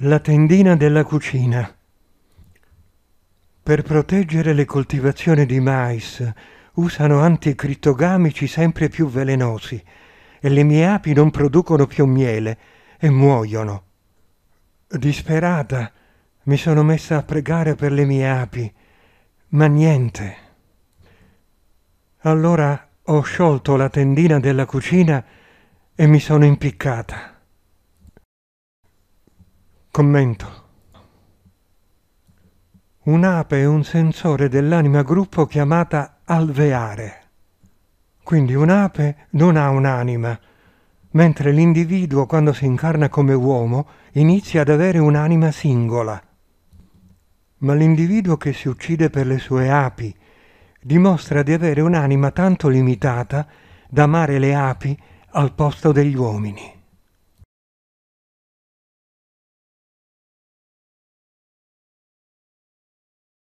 La tendina della cucina. Per proteggere le coltivazioni di mais usano anticrittogamici sempre più velenosi e le mie api non producono più miele e muoiono. Disperata mi sono messa a pregare per le mie api, ma niente. Allora ho sciolto la tendina della cucina e mi sono impiccata. Commento. Un'ape è un sensore dell'anima gruppo chiamata alveare. Quindi un'ape non ha un'anima, mentre l'individuo quando si incarna come uomo inizia ad avere un'anima singola. Ma l'individuo che si uccide per le sue api dimostra di avere un'anima tanto limitata da amare le api al posto degli uomini.